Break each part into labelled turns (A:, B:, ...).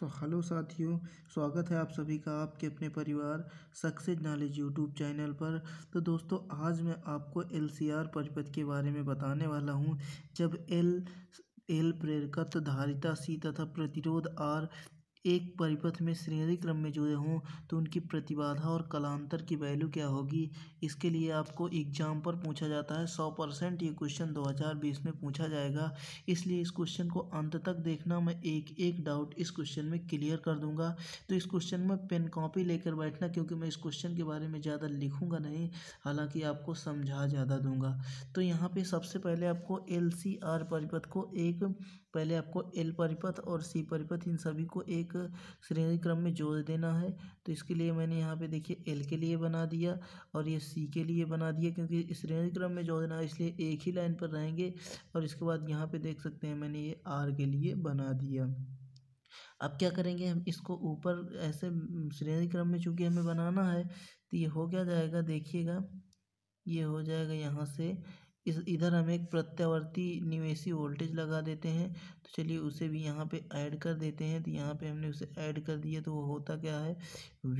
A: तो हेलो साथियों स्वागत है आप सभी का आपके अपने परिवार सक्सेस नॉलेज यूट्यूब चैनल पर तो दोस्तों आज मैं आपको एल सी आर परिपथ के बारे में बताने वाला हूँ जब एल एल प्रेरकत्व धारिता सी तथा प्रतिरोध आर एक परिपथ में श्रेणी क्रम में जुड़े हों तो उनकी प्रतिबाधा और कलांतर की वैल्यू क्या होगी इसके लिए आपको एग्जाम पर पूछा जाता है सौ परसेंट ये क्वेश्चन 2020 में पूछा जाएगा इसलिए इस क्वेश्चन को अंत तक देखना मैं एक एक डाउट इस क्वेश्चन में क्लियर कर दूंगा तो इस क्वेश्चन में पेन कॉपी लेकर बैठना क्योंकि मैं इस क्वेश्चन के बारे में ज़्यादा लिखूँगा नहीं हालाँकि आपको समझा ज़्यादा दूंगा तो यहाँ पर सबसे पहले आपको एल परिपथ को एक पहले आपको एल परिपथ और सी परिपथ इन सभी को एक श्रेणी क्रम में जोड़ देना है तो इसके लिए मैंने यहाँ पे देखिए एल के लिए बना दिया और ये सी के लिए बना दिया क्योंकि श्रेणी क्रम में जोड़ है इसलिए एक ही लाइन पर रहेंगे और इसके बाद यहाँ पे देख सकते हैं मैंने ये आर के लिए बना दिया अब क्या करेंगे हम इसको ऊपर ऐसे श्रेणी क्रम में चूँकि हमें बनाना है तो ये हो क्या जाएगा देखिएगा ये हो जाएगा यहाँ से इस इधर हम एक प्रत्यावर्ती निवेशी वोल्टेज लगा देते हैं तो चलिए उसे भी यहाँ पे ऐड कर देते हैं तो यहाँ पे हमने उसे ऐड कर दिया तो वो होता क्या है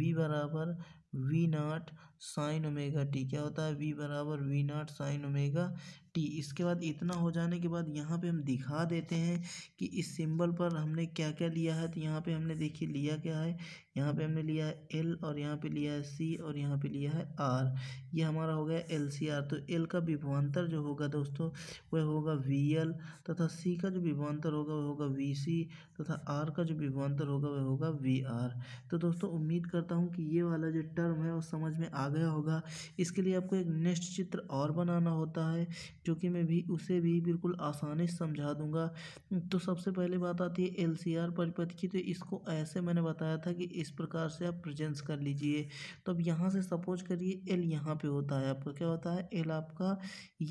A: वी बराबर V naught sine omega T क्या होता है वी बराबर V naught sine omega T इसके बाद इतना हो जाने के बाद यहाँ पे हम दिखा देते हैं कि इस सिंबल पर हमने क्या क्या लिया है तो यहाँ पे हमने देखिए लिया क्या है यहाँ पे हमने लिया है एल और यहाँ पे लिया है सी और यहाँ पे लिया है आर ये हमारा हो गया एल सी आर तो एल का विभवान्तर जो होगा दोस्तों वह होगा वी एल तथा सी का जो विभवान्तर होगा वह होगा वी सी तथा आर का जो विभवान्तर होगा वह होगा वी आर तो दोस्तों उम्मीद करता हूँ कि ये वाला जो टर्म है वो समझ में आ गया होगा इसके लिए आपको एक नेक्स्ट चित्र और बनाना होता है जो कि मैं भी उसे भी बिल्कुल आसानी से समझा दूंगा तो सबसे पहले बात आती है एल सी आर परिपथ की तो इसको ऐसे मैंने बताया था कि इस प्रकार से आप प्रजेंस कर लीजिए तो अब यहाँ से सपोज करिए एल यहाँ पर होता है आपका क्या होता है एल आपका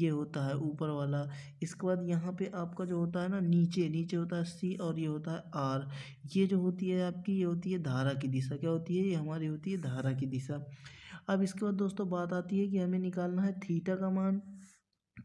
A: ये होता है ऊपर वाला इसके बाद यहाँ पर आपका जो होता है ना नीचे नीचे होता है सी और ये होता है आर ये जो होती है आपकी ये होती है धारा की दिशा क्या होती है ये हमारी होती है धारा की दिशा दिशा अब इसके बाद दोस्तों बात आती है कि हमें निकालना है थीटा का मान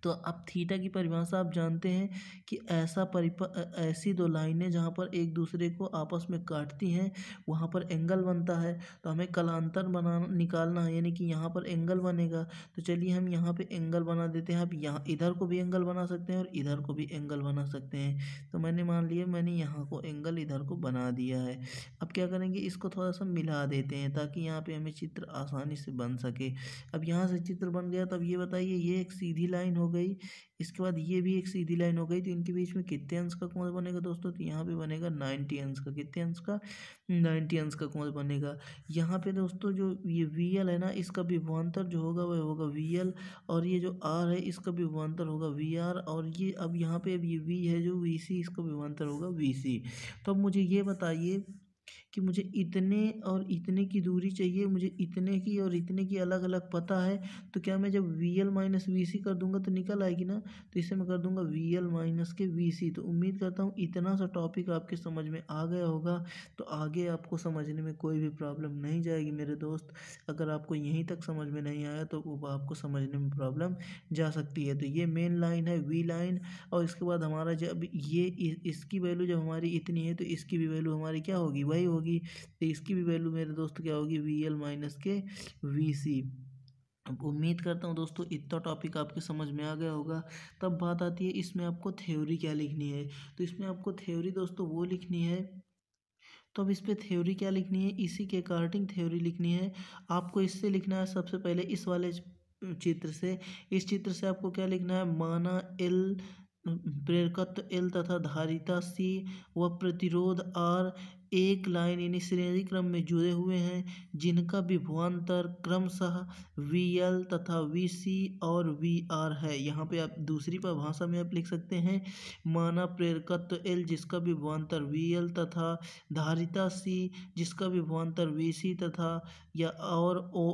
A: तो अब थीटा की परिभाषा आप जानते हैं कि ऐसा परिप ऐसी दो लाइनें जहाँ पर एक दूसरे को आपस में काटती हैं वहाँ पर एंगल बनता है तो हमें कलांतर बना निकालना है यानी कि यहाँ पर एंगल बनेगा तो चलिए हम यहाँ पे एंगल बना देते हैं आप यहाँ इधर को भी एंगल बना सकते हैं और इधर को भी एंगल बना सकते हैं तो मैंने मान लिया मैंने यहाँ को एंगल इधर को बना दिया है अब क्या करेंगे इसको थोड़ा सा मिला देते हैं ताकि यहाँ पर हमें चित्र आसानी से बन सके अब यहाँ से चित्र बन गया तब तो ये बताइए ये एक सीधी लाइन हो गई इसके बाद ये भी एक सीधी लाइन हो गई तो इनके बीच में कितने अंश का कोण बनेगा दोस्तों तो यहाँ पे बनेगा नाइन्टी अंश का कितने अंश का नाइन्टी अंश का कोण बनेगा यहाँ पे दोस्तों जो ये वी एल है ना इसका विभवान्तर जो होगा वह होगा वी एल और ये जो आर है इसका विभवान्तर होगा वी आर और ये अब यहाँ पर अब ये वी है जो वी सी इसका विभवान्तर होगा वी सी तो अब मुझे ये बताइए कि मुझे इतने और इतने की दूरी चाहिए मुझे इतने की और इतने की अलग अलग पता है तो क्या मैं जब V L minus V C कर दूंगा तो निकल आएगी ना तो इसे मैं कर दूंगा वी एल माइनस के वी सी तो उम्मीद करता हूँ इतना सा टॉपिक आपके समझ में आ गया होगा तो आगे आपको समझने में कोई भी प्रॉब्लम नहीं जाएगी मेरे दोस्त अगर आपको यहीं तक समझ में नहीं आया तो वो आपको समझने में प्रॉब्लम जा सकती है तो ये मेन लाइन है वी लाइन और इसके बाद हमारा जब ये इसकी वैल्यू जब हमारी इतनी है तो इसकी भी वैल्यू हमारी क्या होगी वही होगी होगी तो इसकी भी वैल्यू मेरे दोस्त क्या होगी वी एल माइनस के वी सी अब उम्मीद करता हूँ दोस्तों इतना टॉपिक आपके समझ में आ गया होगा तब बात आती है इसमें आपको थ्योरी क्या लिखनी है तो इसमें आपको थ्योरी दोस्तों वो लिखनी है तो अब इस पर थ्योरी क्या लिखनी है इसी के अकॉर्डिंग थ्योरी लिखनी है आपको इससे लिखना है सबसे पहले इस वाले चित्र से इस चित्र से आपको क्या लिखना है माना एल प्रेरकत्व एल तथा धारिता सी व प्रतिरोध आर एक लाइन इन श्रेणी क्रम में जुड़े हुए हैं जिनका विभवान्तर क्रमशः वी एल तथा वी सी और वी आर है यहाँ पे आप दूसरी परिभाषा में आप लिख सकते हैं माना प्रेरकत्व तो एल जिसका विभवान्तर वी एल तथा धारिता सी जिसका विभवान्तर वी सी तथा या और ओ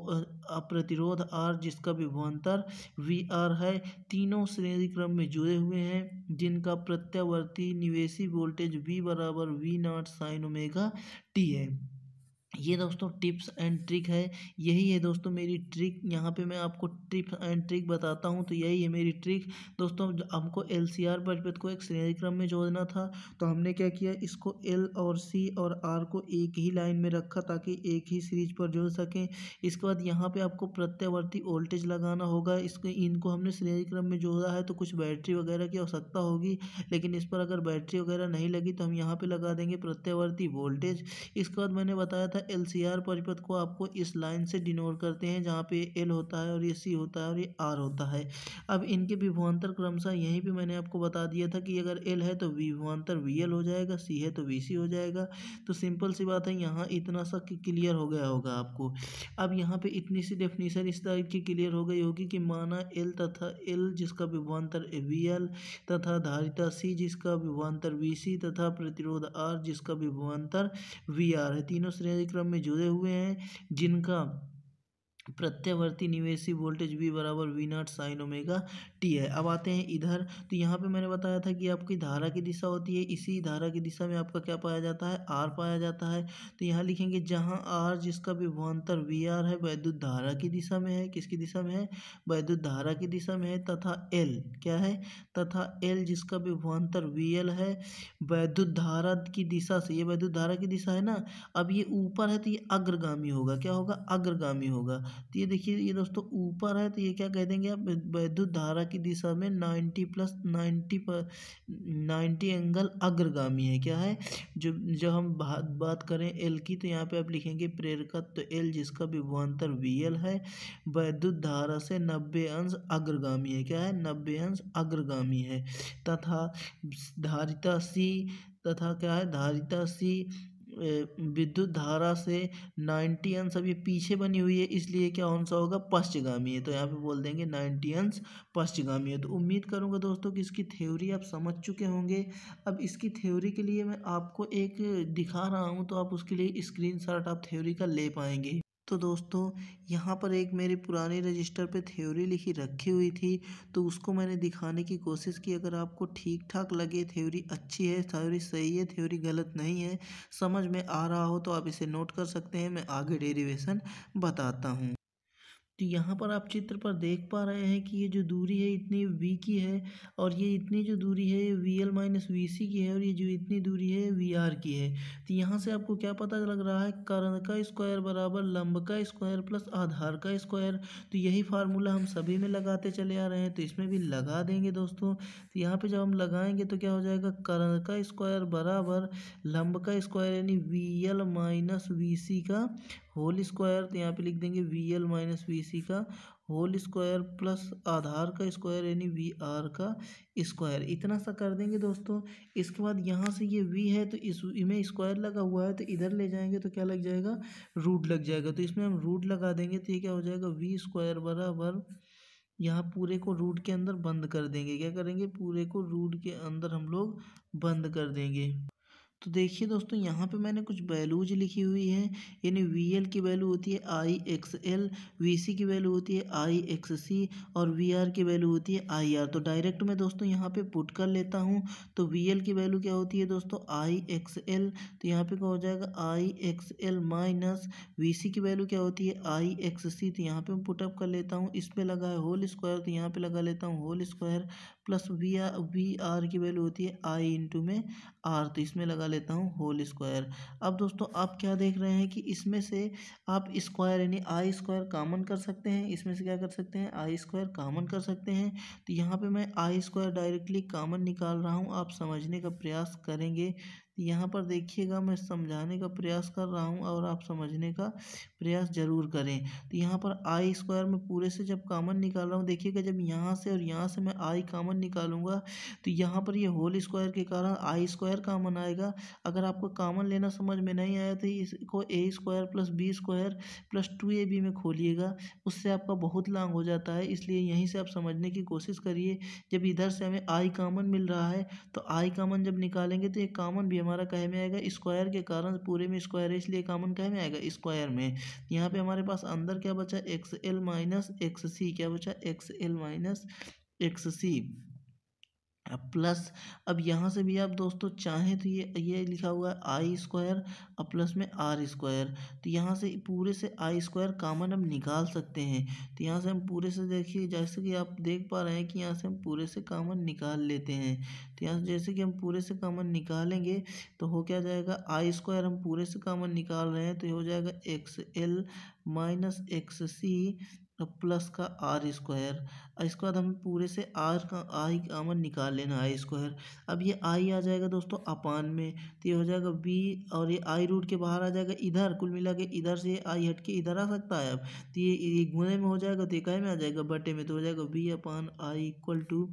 A: प्रतिरोध आर जिसका विभवान्तर वी आर है तीनों श्रेणी क्रम में जुड़े हुए हैं जिनका प्रत्यावर्ती निवेशी वोल्टेज वी बराबर V naught sine omega T है ये दोस्तों टिप्स एंड ट्रिक है यही है दोस्तों मेरी ट्रिक यहाँ पे मैं आपको टिप्स एंड ट्रिक बताता हूँ तो यही है मेरी ट्रिक दोस्तों हमको एल सी आर परिपथ को एक श्रेणी क्रम में जोड़ना था तो हमने क्या किया इसको एल और सी और आर को एक ही लाइन में रखा ताकि एक ही सीरीज पर जोड़ सकें इसके बाद यहाँ पर आपको प्रत्यावर्ती वोल्टेज लगाना होगा इसको इनको हमने श्रेणी क्रम में जोड़ा है तो कुछ बैटरी वगैरह की आवश्यकता होगी लेकिन इस पर अगर बैटरी वगैरह नहीं लगी तो हम यहाँ पर लगा देंगे प्रत्यावर्ती वोल्टेज इसके बाद मैंने बताया था तथा एल सी आर परिपथ को आपको इस लाइन से डिनोट करते हैं जहाँ पे एल होता है और ये सी होता है और ये आर होता है अब इनके विभवान्तर क्रमशः यहीं पे मैंने आपको बता दिया था कि अगर एल है तो विभवान्तर वी एल हो जाएगा सी है तो वी सी हो जाएगा तो सिंपल सी बात है यहाँ इतना सा क्लियर हो गया होगा आपको अब यहाँ पर इतनी सी डेफिनेशन इस टाइप की क्लियर हो गई होगी कि माना एल तथा एल जिसका विभवान्तर वी एल तथा धारिता सी जिसका विभवान्तर वी सी तथा प्रतिरोध आर जिसका विभवान्तर वी आर है तीनों श्रेणी क्रम में जुड़े हुए हैं जिनका प्रत्यावर्ती निवेशी वोल्टेज वी बराबर V naught sine omega T है अब आते हैं इधर तो यहाँ पे मैंने बताया था कि आपकी धारा की दिशा होती है इसी धारा की दिशा में आपका क्या पाया जाता है आर पाया जाता है तो यहाँ लिखेंगे जहाँ आर जिसका विभवान्तर वी आर है वैद्युत धारा की दिशा में है किसकी दिशा में है वैद्युत धारा की दिशा में है तथा एल क्या है तथा एल जिसका विभवान्तर वी एल है वैद्युत धारा की दिशा से ये वैद्युत धारा की दिशा है ना अब ये ऊपर है तो ये अग्रगामी होगा क्या होगा अग्रगामी होगा तो ये देखिए ये दोस्तों ऊपर है तो ये क्या कह देंगे आप वैद्युत धारा की दिशा में नाइन्टी प्लस नाइन्टी पर नाइन्टी एंगल अग्रगामी है क्या है जो जब हम बात बात करें एल की तो यहाँ पे आप लिखेंगे प्रेरकत्व तो एल जिसका विभवान्तर वी एल है वैद्युत धारा से नब्बे अंश अग्रगामी है क्या है नब्बे अंश अग्रगामी है तथा धारिता सी तथा क्या है धारिता सी विद्युत धारा से नाइन्टी अंश अब ये पीछे बनी हुई है इसलिए क्या आंसर होगा पश्चगामी है तो यहाँ पे बोल देंगे नाइन्टी अंश पश्चगामी है तो उम्मीद करूँगा दोस्तों कि इसकी थ्योरी आप समझ चुके होंगे अब इसकी थ्योरी के लिए मैं आपको एक दिखा रहा हूँ तो आप उसके लिए स्क्रीन आप थ्योरी का ले पाएंगे तो दोस्तों यहाँ पर एक मेरे पुराने रजिस्टर पे थ्योरी लिखी रखी हुई थी तो उसको मैंने दिखाने की कोशिश की अगर आपको ठीक ठाक लगे थ्योरी अच्छी है थ्योरी सही है थ्योरी गलत नहीं है समझ में आ रहा हो तो आप इसे नोट कर सकते हैं मैं आगे डेरिवेशन बताता हूँ तो यहाँ पर आप चित्र पर देख पा रहे हैं कि ये जो दूरी है इतनी वी की है और ये इतनी जो दूरी है ये V L minus V C की है और ये जो इतनी दूरी है वी आर की है तो यहाँ से आपको क्या पता लग रहा है कर्ण का स्क्वायर बराबर लंब का स्क्वायर प्लस आधार का स्क्वायर तो यही फार्मूला हम सभी में लगाते चले आ रहे हैं तो इसमें भी लगा देंगे दोस्तों तो यहाँ पर जब हम लगाएंगे तो क्या हो जाएगा कर्ण का स्क्वायर बराबर लंब का स्क्वायर यानी V L minus V C का होल स्क्वायर तो यहाँ पे लिख देंगे V L minus V C का होल स्क्वायर प्लस आधार का स्क्वायर यानी वी आर का स्क्वायर इतना सा कर देंगे दोस्तों इसके बाद यहाँ से ये वी है तो इस स्क्वायर लगा हुआ है तो इधर ले जाएंगे तो क्या लग जाएगा रूट लग जाएगा तो इसमें हम रूट लगा देंगे तो ये क्या हो जाएगा वी स्क्वायर बराबर यहाँ पूरे को रूट के अंदर बंद कर देंगे क्या करेंगे पूरे को रूट के अंदर हम लोग बंद कर देंगे तो देखिए दोस्तों यहाँ पे मैंने कुछ वैल्यूज लिखी हुई है यानी वी एल की वैल्यू होती है I X L V C की वैल्यू होती है आई एक्स सी और वी आर की वैल्यू होती है आई आर तो डायरेक्ट मैं दोस्तों यहाँ पे पुट कर लेता हूँ तो वी एल की वैल्यू क्या होती है दोस्तों आई एक्स एल तो यहाँ पे क्या हो जाएगा I X L minus V C की वैल्यू क्या होती है आई एक्स सी तो यहाँ पे मैं पुटअप कर लेता हूँ इस पर लगा है होल स्क्वायर तो यहाँ पर लगा लेता हूँ whole square plus V R V R की वैल्यू होती है आई इंटू में आर तो इसमें लगा लेता हूँ होल स्क्वायर अब दोस्तों आप क्या देख रहे हैं कि इसमें से आप स्क्वायर यानी आई स्क्वायर कामन कर सकते हैं इसमें से क्या कर सकते हैं आई स्क्वायर कामन कर सकते हैं तो यहाँ पर मैं आई स्क्वायर डायरेक्टली कामन निकाल रहा हूँ आप समझने का प्रयास करेंगे यहाँ पर देखिएगा मैं समझाने का प्रयास कर रहा हूँ और आप समझने का प्रयास ज़रूर करें तो यहाँ पर आई स्क्वायर में पूरे से जब कामन निकाल रहा हूँ देखिएगा जब यहाँ से और यहाँ से मैं आई कामन निकालूंगा तो यहाँ पर ये यह होल स्क्वायर के कारण आई स्क्वायर कामन आएगा अगर आपको कामन लेना समझ में नहीं आया तो इसको A square plus B square plus two A B में खोलिएगा उससे आपका बहुत लॉन्ग हो जाता है इसलिए यहीं से आप समझने की कोशिश करिए जब इधर से हमें आई कामन मिल रहा है तो आई कामन जब निकालेंगे तो ये कामन भी हमारा काहे में आएगा स्क्वायर के कारण पूरे में स्क्वायर है इसलिए कॉमन कह में आएगा स्क्वायर में यहाँ पे हमारे पास अंदर क्या बचा X L minus X C क्या बचा X L minus X C plus अब यहाँ से भी आप दोस्तों चाहें तो ये ये लिखा हुआ है आई स्क्वायर अब प्लस में आर स्क्वायर तो यहाँ से पूरे से आई स्क्वायर कामन हम निकाल सकते हैं तो यहाँ से हम पूरे से देखिए जैसे कि आप देख पा रहे हैं कि यहाँ से हम पूरे से कामन निकाल लेते हैं तो यहाँ जैसे कि हम पूरे से कामन निकालेंगे तो हो क्या जाएगा आई स्क्वायर हम पूरे से कामन निकाल रहे हैं तो ये हो जाएगा X L minus X C तो प्लस का आर स्क्वायर इसके बाद हमें पूरे से आर का आई कॉमन निकाल लेना आई स्क्वायर अब ये आई आ जाएगा दोस्तों अपान में तो ये हो जाएगा बी और ये आई रूट के बाहर आ जाएगा इधर कुल मिला के इधर से आई हट के इधर आ सकता है अब तो ये, ये गुने में हो जाएगा तो इकाई में आ जाएगा बटे में तो हो जाएगा B upon I equal to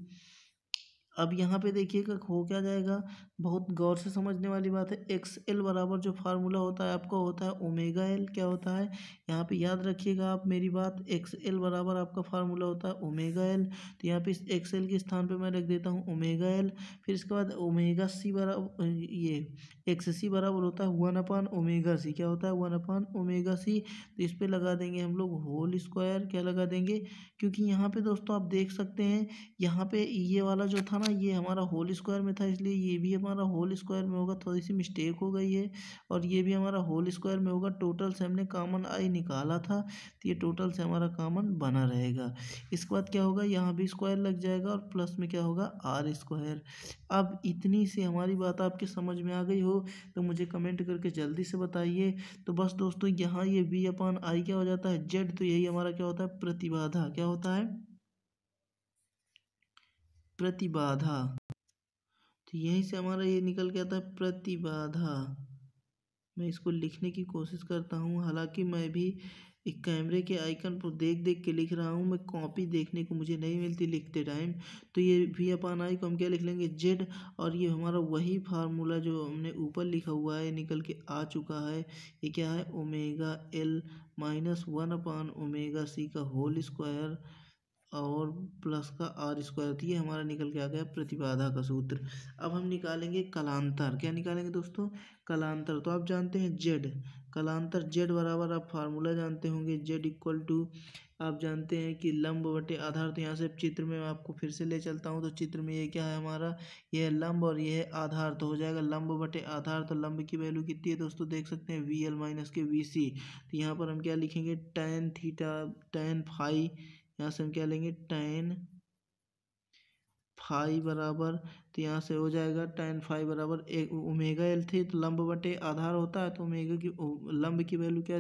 A: अब यहाँ पे देखिएगा हो क्या जाएगा बहुत गौर से समझने वाली बात है एक्स एल बराबर जो फार्मूला होता है आपका होता है ओमेगा एल क्या होता है यहाँ पे याद रखिएगा आप मेरी बात एक्स एल बराबर आपका फार्मूला होता है ओमेगा एल तो यहाँ पे इस एक्स एल के स्थान पे मैं रख देता हूँ ओमेगा एल फिर इसके बाद ओमेगा सी बराबर ये एक्स सी बराबर होता है वन अपान ओमेगा सी क्या होता है वन अपान ओमेगा सी तो इस पर लगा देंगे हम लोग होल स्क्वायर क्या लगा देंगे क्योंकि यहाँ पर दोस्तों आप देख सकते हैं यहाँ पर ये वाला जो था ना हाँ, ये हमारा होल स्क्वायर में था इसलिए ये भी हमारा होल स्क्वायर में होगा थोड़ी सी मिस्टेक हो गई है और ये भी हमारा होल स्क्वायर में होगा टोटल से हमने कामन आई निकाला था तो ये टोटल से हमारा कामन बना रहेगा इसके बाद क्या होगा यहाँ भी स्क्वायर लग जाएगा और प्लस में क्या होगा आर स्क्वायर अब इतनी सी हमारी बात आपके समझ में आ गई हो तो मुझे कमेंट करके जल्दी से बताइए तो बस दोस्तों यहाँ ये वी अपान आई क्या हो जाता है जेड तो यही हमारा क्या होता है प्रतिबाधा क्या होता है प्रतिबाधा तो यहीं से हमारा ये निकल गया था प्रतिबाधा मैं इसको लिखने की कोशिश करता हूँ हालांकि मैं भी एक कैमरे के आइकन पर देख देख के लिख रहा हूँ मैं कॉपी देखने को मुझे नहीं मिलती लिखते टाइम तो ये भी अपन आई को हम क्या लिख लेंगे जेड और ये हमारा वही फार्मूला जो हमने ऊपर लिखा हुआ है निकल के आ चुका है ये क्या है omega L minus one upon omega C का होल स्क्वायर और प्लस का आर स्क्वायर तो ये हमारा निकल के आ गया प्रतिबाधा का सूत्र अब हम निकालेंगे कलांतर क्या निकालेंगे दोस्तों कलांतर तो आप जानते हैं जेड कलांतर जेड बराबर आप फार्मूला जानते होंगे जेड इक्वल टू आप जानते हैं कि लंब बटे आधार तो यहाँ से चित्र में आपको फिर से ले चलता हूँ तो चित्र में ये क्या है हमारा यह लंब और यह आधार तो हो जाएगा लंब बटे आधार तो लंब की वैल्यू कितनी है दोस्तों देख सकते हैं वी एल माइनस के वी सी तो यहाँ पर हम क्या लिखेंगे टेन थीटा टेन फाइव यहाँ से हम क्या लेंगे टेन फाइव बराबर तो यहाँ से हो जाएगा टेन फाइव बराबर एक ओमेगा एल थी तो लंब बटे आधार होता है तो ओमेगा की लंब की वैल्यू क्या